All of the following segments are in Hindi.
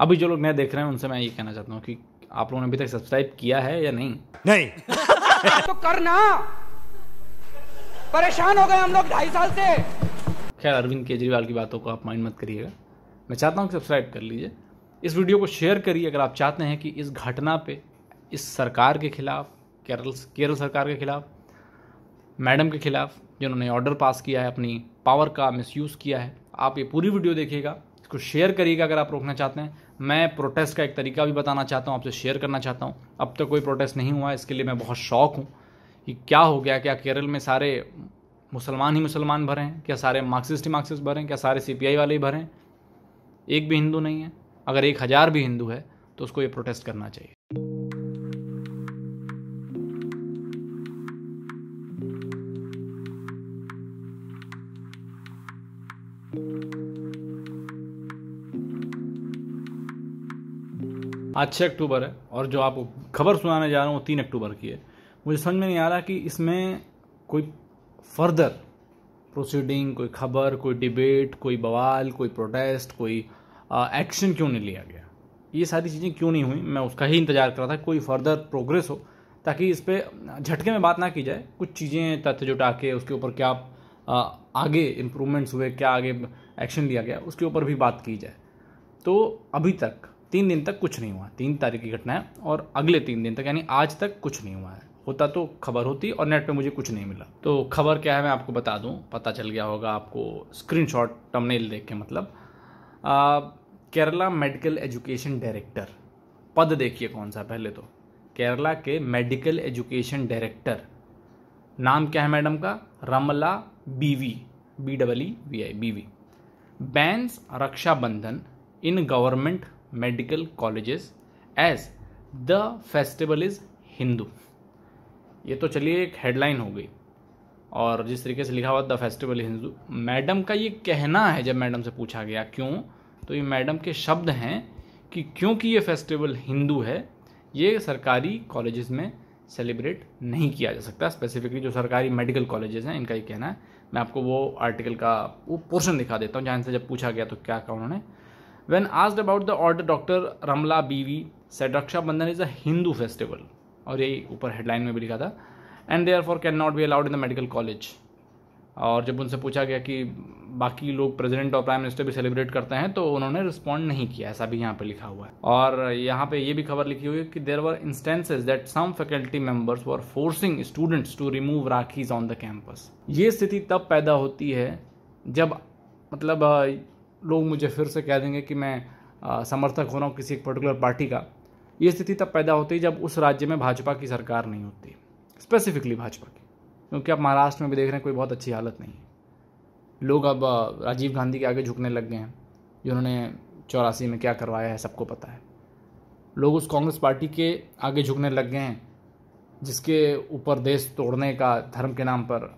अभी जो लोग नए देख रहे हैं उनसे मैं ये कहना चाहता हूँ कि आप लोगों ने अभी तक सब्सक्राइब किया है या नहीं नहीं तो करना परेशान हो गए हम लोग ढाई साल से खैर अरविंद केजरीवाल की बातों को आप माइंड मत करिएगा मैं चाहता हूँ कि सब्सक्राइब कर लीजिए इस वीडियो को शेयर करिए अगर आप चाहते हैं कि इस घटना पे इस सरकार के खिलाफ केरल केरल सरकार के खिलाफ मैडम के खिलाफ जिन्होंने ऑर्डर पास किया है अपनी पावर का मिसयूज़ किया है आप ये पूरी वीडियो देखिएगा इसको शेयर करिएगा अगर आप रोकना चाहते हैं मैं प्रोटेस्ट का एक तरीका भी बताना चाहता हूँ आपसे शेयर करना चाहता हूँ अब तक तो कोई प्रोटेस्ट नहीं हुआ इसके लिए मैं बहुत शौक हूँ कि क्या हो गया क्या केरल में सारे मुसलमान ही मुसलमान भरे हैं क्या सारे मार्क्सिस्ट ही मार्क्सिस्ट भरे हैं क्या सारे सी वाले ही भरे हैं एक भी हिंदू नहीं है अगर एक हज़ार भी हिंदू है तो उसको ये प्रोटेस्ट करना चाहिए आज छः अक्टूबर है और जो आप खबर सुनाने जा रहा हूँ वो तीन अक्टूबर की है मुझे समझ में नहीं आ रहा कि इसमें कोई फर्दर प्रोसीडिंग कोई खबर कोई डिबेट कोई बवाल कोई प्रोटेस्ट कोई एक्शन क्यों नहीं लिया गया ये सारी चीज़ें क्यों नहीं हुई मैं उसका ही इंतज़ार कर रहा था कोई फर्दर प्रोग्रेस हो ताकि इस पर झटके में बात ना की जाए कुछ चीज़ें तथ्य जुटा के उसके ऊपर क्या आगे इम्प्रूवमेंट्स हुए क्या आगे एक्शन लिया गया उसके ऊपर भी बात की जाए तो अभी तक तीन दिन तक कुछ नहीं हुआ तीन तारीख की घटना है और अगले तीन दिन तक यानी आज तक कुछ नहीं हुआ है होता तो खबर होती और नेट पे मुझे कुछ नहीं मिला तो खबर क्या है मैं आपको बता दूं पता चल गया होगा आपको स्क्रीनशॉट टमनेल देख के मतलब आ, केरला मेडिकल एजुकेशन डायरेक्टर पद देखिए कौन सा पहले तो केरला के मेडिकल एजुकेशन डायरेक्टर नाम क्या है मैडम का Ramla Beevi B double E V I Beevi bans Rakshabandhan in government medical colleges as the festival is Hindu ये तो चलिए एक हेडलाइन हो गई और जिस तरीके से लिखा हुआ द फेस्टिवल हिंदू मैडम का ये कहना है जब मैडम से पूछा गया क्यों तो ये मैडम के शब्द हैं कि क्योंकि ये फेस्टिवल हिंदू है ये सरकारी कॉलेजेस में सेलिब्रेट नहीं किया जा सकता स्पेसिफिकली जो सरकारी मेडिकल कॉलेजेस हैं इनका ये कहना है मैं आपको वो आर्टिकल का वो पोर्शन दिखा देता हूँ जहाँ से जब पूछा गया तो क्या कहा उन्होंने When asked about the order, Dr. Ramla Bivi said Raksha Bandhan is a Hindu festival. और यही ऊपर हेडलाइन में भी लिखा था and therefore cannot be allowed in the medical college और जब उनसे पूछा गया कि बाकी लोग प्रेसिडेंट और प्राइम मिनिस्टर भी सेलिब्रेट करते हैं तो उन्होंने रिस्पॉन्ड नहीं किया ऐसा भी यहाँ पे लिखा हुआ है और यहाँ पे ये भी खबर लिखी हुई है कि there were instances that some faculty members were forcing students to remove rakhis on the campus ये स्थिति तब पैदा होती है जब मतलब लोग मुझे फिर से कह देंगे कि मैं समर्थक हो रहा हूँ किसी एक पर्टिकुलर पार्टी का ये स्थिति तब पैदा होती है जब उस राज्य में भाजपा की सरकार नहीं होती स्पेसिफिकली भाजपा की क्योंकि आप महाराष्ट्र में भी देख रहे हैं कोई बहुत अच्छी हालत नहीं है लोग अब राजीव गांधी के आगे झुकने लग गए हैं जिन्होंने चौरासी में क्या करवाया है सबको पता है लोग उस कांग्रेस पार्टी के आगे झुकने लग गए हैं जिसके ऊपर देश तोड़ने का धर्म के नाम पर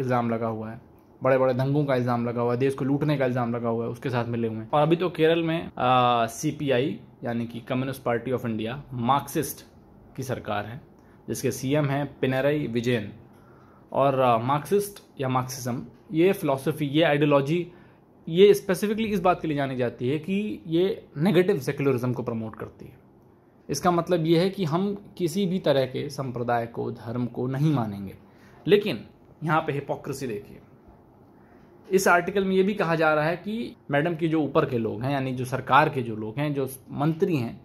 इल्ज़ाम लगा हुआ है बड़े बड़े दंगों का इल्ज़ाम लगा हुआ है देश को लूटने का इल्ज़ाम लगा हुआ है उसके साथ मिले हुए हैं और अभी तो केरल में सी यानी कि communist party of India marxist की सरकार है जिसके सीएम हैं पिनरई विजयन और मार्क्सिस्ट या मार्क्सिज्म ये फिलोसफी ये आइडियोलॉजी ये स्पेसिफिकली इस बात के लिए जानी जाती है कि ये नेगेटिव सेकुलरिज्म को प्रमोट करती है इसका मतलब ये है कि हम किसी भी तरह के संप्रदाय को धर्म को नहीं मानेंगे लेकिन यहाँ पे हिपोक्रेसी देखिए इस आर्टिकल में ये भी कहा जा रहा है कि मैडम के जो ऊपर के लोग हैं यानी जो सरकार के जो लोग हैं जो मंत्री हैं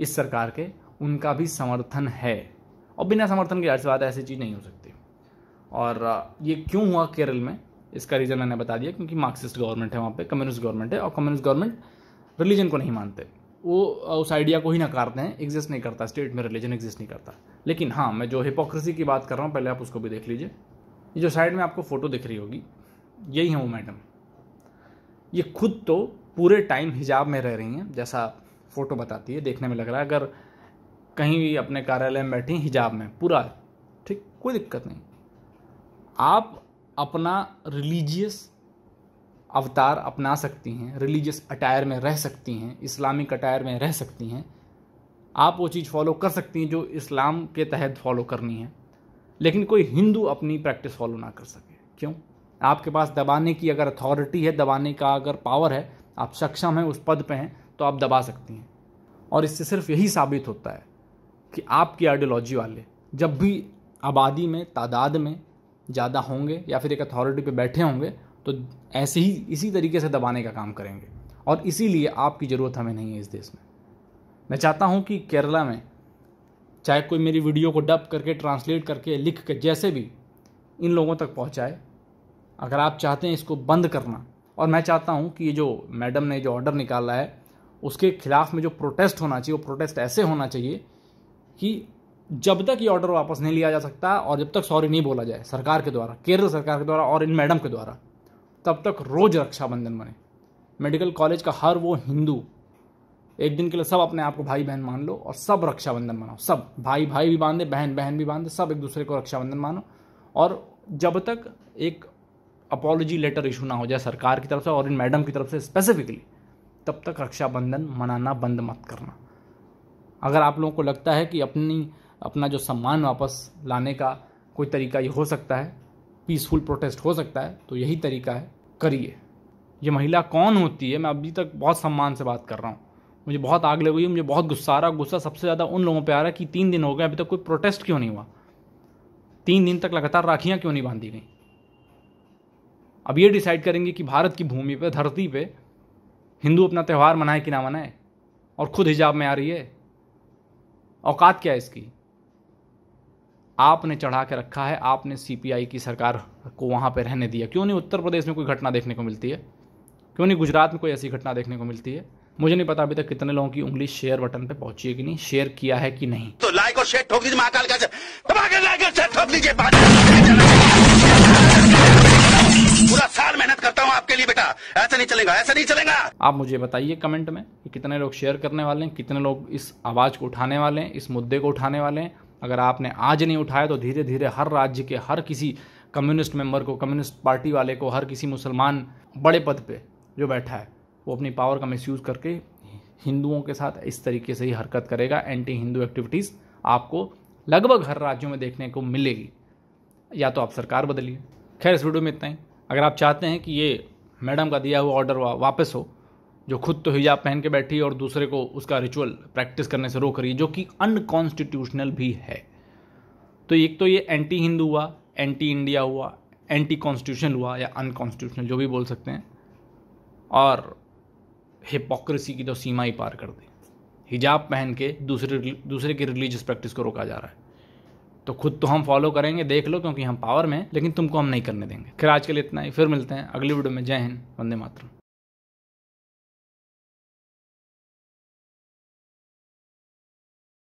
इस सरकार के उनका भी समर्थन है और बिना समर्थन के जाहिर बात ऐसी चीज़ नहीं हो सकती और ये क्यों हुआ केरल में इसका रीज़न मैंने बता दिया क्योंकि मार्क्सिस्ट गवर्नमेंट है वहाँ पे कम्युनिस्ट गवर्नमेंट है और कम्युनिस्ट गवर्नमेंट रिलीजन को नहीं मानते वो उस आइडिया को ही नकारते हैं एग्जिस्ट नहीं करता स्टेट में रिलीजन एग्जिस्ट नहीं करता लेकिन हाँ मैं जो हिपोक्रेसी की बात कर रहा हूँ पहले आप उसको भी देख लीजिए ये जो साइड में आपको फ़ोटो दिख रही होगी यही हैं वो मैडम ये खुद तो पूरे टाइम हिजाब में रह रही हैं जैसा फ़ोटो बताती है देखने में लग रहा है अगर कहीं भी अपने कार्यालय में बैठी हिजाब में पूरा ठीक कोई दिक्कत नहीं आप अपना रिलीजियस अवतार अपना सकती हैं रिलीजियस अटायर में रह सकती हैं इस्लामिक अटायर में रह सकती हैं आप वो चीज़ फॉलो कर सकती हैं जो इस्लाम के तहत फॉलो करनी है लेकिन कोई हिंदू अपनी प्रैक्टिस फॉलो ना कर सके क्यों आपके पास दबाने की अगर अथॉरिटी है दबाने का अगर पावर है आप सक्षम हैं उस पद पे हैं तो आप दबा सकती हैं और इससे सिर्फ यही साबित होता है कि आपकी आइडियोलॉजी वाले जब भी आबादी में तादाद में ज़्यादा होंगे या फिर एक अथॉरिटी पे बैठे होंगे तो ऐसे ही इसी तरीके से दबाने का काम करेंगे और इसीलिए आपकी ज़रूरत हमें नहीं है इस देश में मैं चाहता हूँ कि केरला में चाहे कोई मेरी वीडियो को डब करके ट्रांसलेट करके लिख के जैसे भी इन लोगों तक पहुँचाए अगर आप चाहते हैं इसको बंद करना और मैं चाहता हूँ कि ये जो मैडम ने जो ऑर्डर निकाला है उसके खिलाफ में जो प्रोटेस्ट होना चाहिए वो प्रोटेस्ट ऐसे होना चाहिए कि जब तक ये ऑर्डर वापस नहीं लिया जा सकता और जब तक सॉरी नहीं बोला जाए सरकार के द्वारा केरल सरकार के द्वारा और इन मैडम के द्वारा तब तक रोज़ रक्षाबंधन बने मेडिकल कॉलेज का हर वो हिंदू एक दिन के लिए सब अपने आप को भाई बहन मान लो और सब रक्षाबंधन मानो सब भाई भाई भी बांधे बहन बहन भी बांधे सब एक दूसरे को रक्षाबंधन मानो और जब तक एक अपॉलोजी लेटर इशू ना हो जाए सरकार की तरफ से और इन मैडम की तरफ से स्पेसिफिकली तब तक रक्षाबंधन मनाना बंद मत करना अगर आप लोगों को लगता है कि अपनी अपना जो सम्मान वापस लाने का कोई तरीका ये हो सकता है पीसफुल प्रोटेस्ट हो सकता है तो यही तरीका है करिए ये महिला कौन होती है मैं अभी तक बहुत सम्मान से बात कर रहा हूँ मुझे बहुत आग लगी मुझे बहुत गुस्सा आ रहा गुस्सा सबसे ज़्यादा उन लोगों पर आ रहा है कि तीन दिन हो गए अभी तक कोई प्रोटेस्ट क्यों नहीं हुआ तीन दिन तक लगातार राखियाँ क्यों नहीं बांधी गई अब ये डिसाइड करेंगे कि भारत की भूमि पे धरती पे हिंदू अपना त्यौहार मनाए कि ना मनाए और खुद हिजाब में आ रही है औकात क्या है इसकी आपने चढ़ा के रखा है आपने सीपीआई की सरकार को वहाँ पे रहने दिया क्यों नहीं उत्तर प्रदेश में कोई घटना देखने को मिलती है क्यों नहीं गुजरात में कोई ऐसी घटना देखने को मिलती है मुझे नहीं पता अभी तक कितने लोगों की उंगली शेयर बटन पे पहुंची है कि नहीं शेयर किया है कि नहीं तो लाइक और शेयर ठोक दीजिए महाकाल का लाइक तो और शेयर ठोक दीजिए पूरा साल मेहनत करता हूँ आपके लिए बेटा ऐसा नहीं चलेगा ऐसा नहीं चलेगा आप मुझे बताइए कमेंट में कि कितने लोग शेयर करने वाले हैं कितने लोग इस आवाज़ को उठाने वाले हैं इस मुद्दे को उठाने वाले हैं अगर आपने आज नहीं उठाया तो धीरे धीरे हर राज्य के हर किसी कम्युनिस्ट मेंबर को कम्युनिस्ट पार्टी वाले को हर किसी मुसलमान बड़े पद पे जो बैठा है वो अपनी पावर का मिसयूज़ करके हिंदुओं के साथ इस तरीके से ही हरकत करेगा एंटी हिंदू एक्टिविटीज़ आपको लगभग हर राज्यों में देखने को मिलेगी या तो आप सरकार बदलिए खैर इस वीडियो में इतना ही अगर आप चाहते हैं कि ये मैडम का दिया हुआ ऑर्डर वा, वापस हो जो खुद तो हिजाब पहन के बैठी और दूसरे को उसका रिचुअल प्रैक्टिस करने से रोक रही है जो कि अनकॉन्स्टिट्यूशनल भी है तो एक तो ये एंटी हिंदू हुआ एंटी इंडिया हुआ एंटी कॉन्स्टिट्यूशनल हुआ या अनकॉन्स्टिट्यूशनल जो भी बोल सकते हैं और हिपोक्रेसी की तो सीमा ही पार कर दी हिजाब पहन के दूसरे दूसरे की रिलीजियस प्रैक्टिस को रोका जा रहा है तो खुद तो हम फॉलो करेंगे देख लो क्योंकि हम पावर में हैं लेकिन तुमको हम नहीं करने देंगे फिर आज के लिए इतना ही फिर मिलते हैं अगली वीडियो में जय हिंद वंदे मातरम